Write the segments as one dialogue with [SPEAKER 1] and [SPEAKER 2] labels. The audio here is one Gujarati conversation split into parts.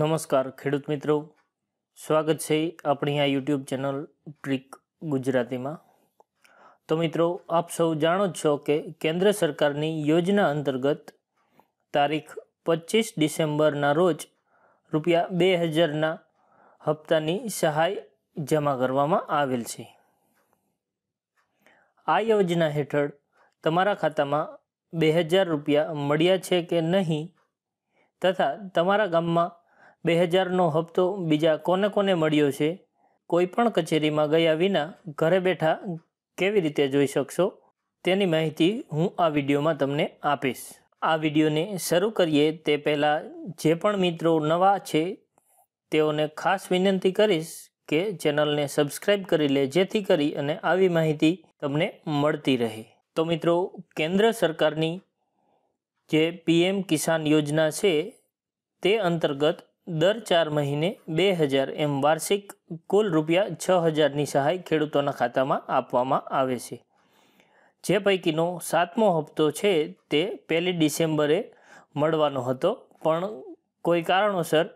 [SPEAKER 1] નમસ્કાર ખેડૂત મિત્રો સ્વાગત છે આપણી આ યુટ્યુબ ચેનલ ટ્રીક ગુજરાતીમાં તો મિત્રો આપ સૌ જાણો છો કે કેન્દ્ર સરકારની યોજના અંતર્ગત તારીખ પચીસ ડિસેમ્બરના રોજ રૂપિયા બે હજારના હપ્તાની સહાય જમા કરવામાં આવેલ છે આ યોજના હેઠળ તમારા ખાતામાં બે હજાર રૂપિયા મળ્યા છે કે નહીં તથા તમારા ગામમાં બે હજારનો હપ્તો બીજા કોને કોને મળ્યો છે કોઈ પણ કચેરીમાં ગયા વિના ઘરે બેઠા કેવી રીતે જોઈ શકશો તેની માહિતી હું આ વિડીયોમાં તમને આપીશ આ વિડીયોને શરૂ કરીએ તે પહેલાં જે પણ મિત્રો નવા છે તેઓને ખાસ વિનંતી કરીશ કે ચેનલને સબસ્ક્રાઇબ કરી લે જેથી કરી અને આવી માહિતી તમને મળતી રહે તો મિત્રો કેન્દ્ર સરકારની જે પીએમ કિસાન યોજના છે તે અંતર્ગત દર ચાર મહિને બે હજાર એમ વાર્ષિક કુલ રૂપિયા છ હજારની સહાય ખેડૂતોના ખાતામાં આપવામાં આવે છે જે પૈકીનો સાતમો હપ્તો છે તે પહેલી ડિસેમ્બરે મળવાનો હતો પણ કોઈ કારણોસર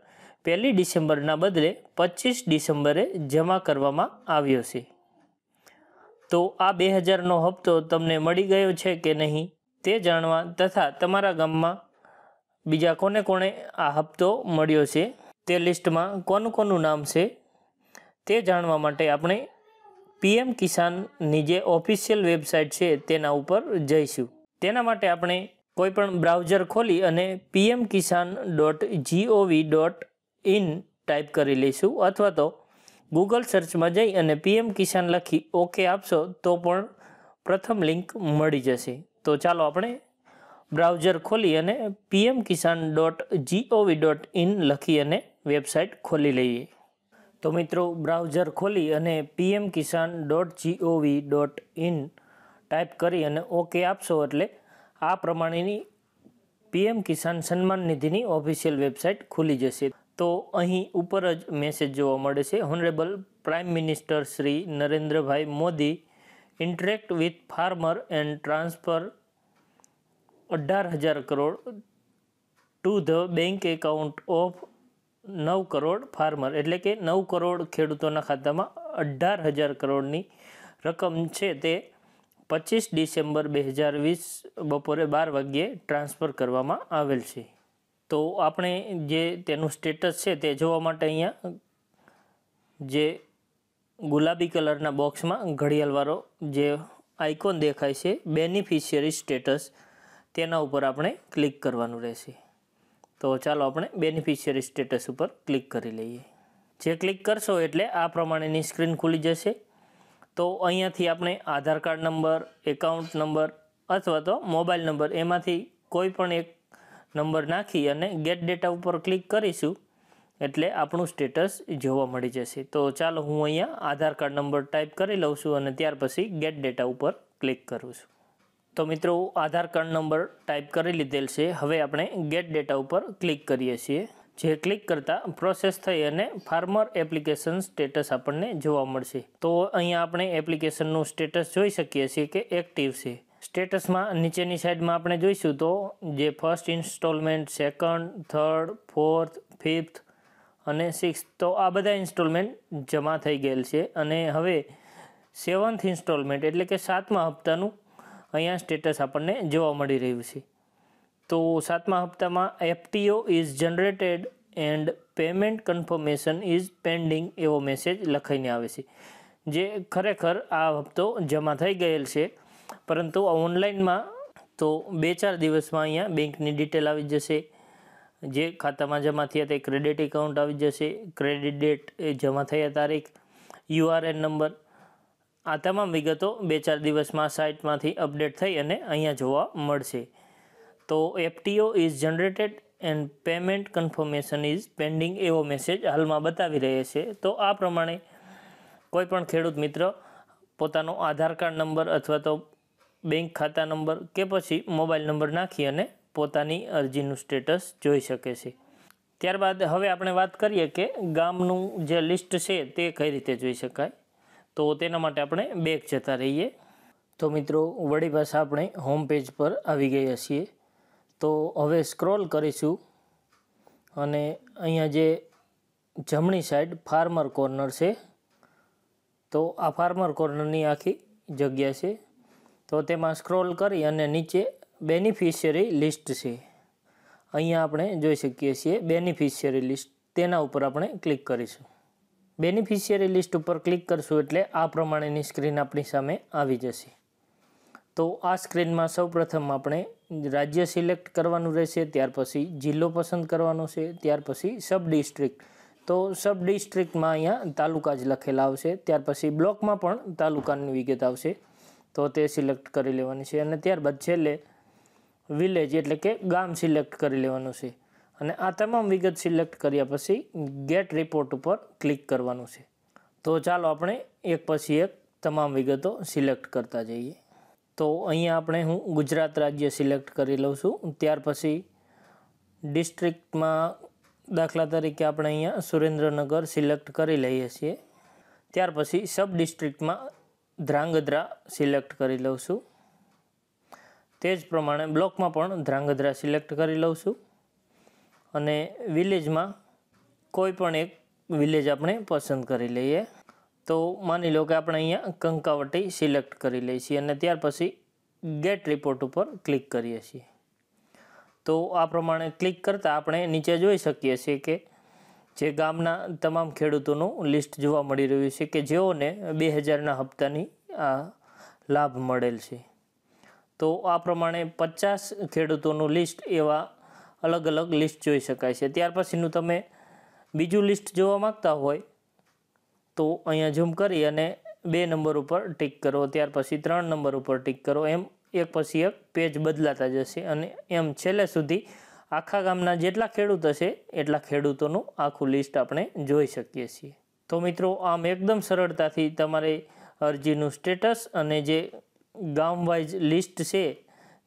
[SPEAKER 1] પહેલી ડિસેમ્બરના બદલે પચીસ ડિસેમ્બરે જમા કરવામાં આવ્યો છે તો આ બે હજારનો હપ્તો તમને મળી ગયો છે કે નહીં તે જાણવા તથા તમારા ગામમાં બીજા કોને કોને આ હપ્તો મળ્યો છે તે લિસ્ટમાં કોનું કોનું નામ છે તે જાણવા માટે આપણે પીએમ કિસાનની જે ઓફિશિયલ વેબસાઇટ છે તેના ઉપર જઈશું તેના માટે આપણે કોઈપણ બ્રાઉઝર ખોલી અને PM Kisan dot GOV dot in type કરી લઈશું અથવા તો ગૂગલ સર્ચમાં જઈ અને પીએમ કિસાન લખી ઓકે આપશો તો પણ પ્રથમ લિંક મળી જશે તો ચાલો આપણે બ્રાઉઝર ખોલી અને PM Kisan dot GOV dot in લખી અને વેબસાઇટ ખોલી લઈએ તો મિત્રો બ્રાઉઝર ખોલી અને PM Kisan dot GOV dot in type કરી અને ઓકે આપશો એટલે આ પ્રમાણેની પીએમ કિસાન સન્માન નિધિની ઓફિશિયલ વેબસાઇટ ખુલી જશે તો અહીં ઉપર જ મેસેજ જોવા મળે છે honourable prime minister Shri Narendrabhai Modi interact with farmer and transfer અઢાર હજાર crore to the bank account of નવ કરોડ ફાર્મર એટલે કે નવ કરોડ ખેડૂતોના ખાતામાં અઢાર હજાર કરોડની રકમ છે તે પચીસ ડિસેમ્બર બે હજાર વીસ બપોરે બાર વાગ્યે ટ્રાન્સફર કરવામાં આવેલ છે તો આપણે જે તેનું સ્ટેટસ છે તે જોવા માટે અહીંયા જે ગુલાબી કલરના બોક્સમાં ઘડિયાળવાળો જે આઇકોન દેખાય છે બેનિફિશિયરી સ્ટેટસ તેના ઉપર આપણે ક્લિક કરવાનું રહેશે તો ચાલો આપણે બેનિફિશિયરી સ્ટેટસ ઉપર ક્લિક કરી લઈએ જે ક્લિક કરશો એટલે આ પ્રમાણેની સ્ક્રીન ખુલી જશે તો અહીંયાથી આપણે Aadhaar card number account number અથવા તો મોબાઈલ નંબર એમાંથી કોઈ પણ એક નંબર નાખી અને ગેટ ડેટા ઉપર ક્લિક કરીશું એટલે આપણું સ્ટેટસ જોવા મળી જશે તો ચાલો હું અહીંયા આધાર કાર્ડ નંબર ટાઈપ કરી લઉં છું અને ત્યાર પછી ગેટ ડેટા ઉપર ક્લિક કરું છું તો મિત્રો આધાર કાર્ડ નંબર ટાઈપ કરી લીધેલ છે હવે આપણે ગેટ ડેટા ઉપર ક્લિક કરીએ છીએ જે ક્લિક કરતાં પ્રોસેસ થઈ અને ફાર્મર એપ્લિકેશન સ્ટેટસ આપણને જોવા મળશે તો અહીંયા આપણે એપ્લિકેશનનું સ્ટેટસ જોઈ શકીએ છીએ કે એક્ટિવ છે સ્ટેટસમાં નીચેની સાઈડમાં આપણે જોઈશું તો જે first instalment second third fourth fifth અને સિક્સ તો આ બધા ઇન્સ્ટોલમેન્ટ જમા થઈ ગયેલ છે અને હવે સેવન્થ ઇન્સ્ટોલમેન્ટ એટલે કે સાતમા હપ્તાનું અહીંયા સ્ટેટસ આપણને જોવા મળી રહ્યું છે તો સાતમા હપ્તામાં FTO is generated and payment confirmation is pending એવો મેસેજ લખાઈને આવે છે જે ખરેખર આ હપ્તો જમા થઈ ગયેલ છે પરંતુ ઓનલાઈનમાં તો બે ચાર દિવસમાં અહીંયા બેંકની ડિટેલ આવી જશે જે ખાતામાં જમા થયા તે ક્રેડિટ એકાઉન્ટ આવી જશે ક્રેડિટ ડેટ એ જમા થયા તારીખ યુઆરએન નંબર આ તમામ વિગતો બે ચાર દિવસમાં સાઇટમાંથી અપડેટ થઈ અને અહીંયા જોવા મળશે તો FTO is generated and payment confirmation is pending એવો મેસેજ હાલમાં બતાવી રહે છે તો આ પ્રમાણે કોઈપણ ખેડૂત મિત્ર પોતાનો આધાર કાર્ડ નંબર અથવા તો બેંક ખાતા નંબર કે પછી મોબાઈલ નંબર નાખી અને પોતાની અરજીનું સ્ટેટસ જોઈ શકે છે ત્યારબાદ હવે આપણે વાત કરીએ કે ગામનું જે લિસ્ટ છે તે કઈ રીતે જોઈ શકાય તો તેના માટે આપણે બેક જતા રહીએ તો મિત્રો વળી પાછા આપણે હોમ પેજ પર આવી ગઈ છીએ તો હવે સ્ક્રોલ કરીશું અને અહીંયા જે જમણી સાઈડ ફાર્મર કોર્નર છે તો આ ફાર્મર કોર્નરની આખી જગ્યા છે તો તેમાં સ્ક્રોલ કરી અને નીચે બેનિફિશિયરી લિસ્ટ છે અહીંયા આપણે જોઈ શકીએ છીએ બેનિફિશિયરી લિસ્ટ તેના ઉપર આપણે ક્લિક કરીશું બેનિફિશિયરી લિસ્ટ ઉપર ક્લિક કરશું એટલે આ પ્રમાણેની સ્ક્રીન આપણી સામે આવી જશે તો આ સ્ક્રીનમાં સૌપ્રથમ આપણે રાજ્ય સિલેક્ટ કરવાનું રહેશે ત્યાર પછી જિલ્લો પસંદ કરવાનો છે ત્યાર પછી સબ ડિસ્ટ્રિક્ટ તો સબ ડિસ્ટ્રિક્ટમાં અહીંયા તાલુકા જ લખેલા આવશે ત્યાર પછી બ્લોકમાં પણ તાલુકાની વિગત આવશે તો તે સિલેક્ટ કરી લેવાની છે અને ત્યારબાદ છેલ્લે વિલેજ એટલે કે ગામ સિલેક્ટ કરી લેવાનું છે અને આ તમામ વિગત સિલેક્ટ કર્યા પછી ગેટ રિપોર્ટ ઉપર ક્લિક કરવાનું છે તો ચાલો આપણે એક પછી એક તમામ વિગતો સિલેક્ટ કરતા જઈએ તો અહીંયા આપણે હું ગુજરાત રાજ્ય સિલેક્ટ કરી લઉં છું ત્યાર પછી ડિસ્ટ્રિક્ટમાં દાખલા તરીકે આપણે અહીંયા સુરેન્દ્રનગર સિલેક્ટ કરી લઈએ છીએ ત્યાર પછી સબ ડિસ્ટ્રિક્ટમાં ધ્રાંગધ્રા સિલેક્ટ કરી લઉં છું તે જ પ્રમાણે બ્લોકમાં પણ ધ્રાંગધ્રા સિલેક્ટ કરી લઉં છું અને વિલેજમાં કોઈ પણ એક વિલેજ આપણે પસંદ કરી લઈએ તો માની લો કે આપણે અહીંયા કંકાવટી સિલેક્ટ કરી લઈએ છીએ અને ત્યાર પછી ગેટ રિપોર્ટ ઉપર ક્લિક કરીએ છીએ તો આ પ્રમાણે ક્લિક કરતાં આપણે નીચે જોઈ શકીએ છીએ કે જે ગામના તમામ ખેડૂતોનું લિસ્ટ જોવા મળી રહ્યું છે કે જેઓને બે હજારના હપ્તાની આ લાભ મળેલ છે તો આ પ્રમાણે પચાસ ખેડૂતોનું લિસ્ટ એવા અલગ અલગ લિસ્ટ જોઈ શકાય છે ત્યાર પછીનું તમે બીજું લિસ્ટ જોવા માગતા હોય તો અહીંયા ઝૂમ કરી અને બે નંબર ઉપર ટીક કરો ત્યાર પછી ત્રણ નંબર ઉપર ટીક કરો એમ એક પછી એક પેજ બદલાતા જશે અને એમ છેલ્લે સુધી આખા ગામના જેટલા ખેડૂત હશે એટલા ખેડૂતોનું આખું લિસ્ટ આપણે જોઈ શકીએ છીએ તો મિત્રો આમ એકદમ સરળતાથી તમારે અરજીનું સ્ટેટસ અને જે ગામ વાઇઝ લિસ્ટ છે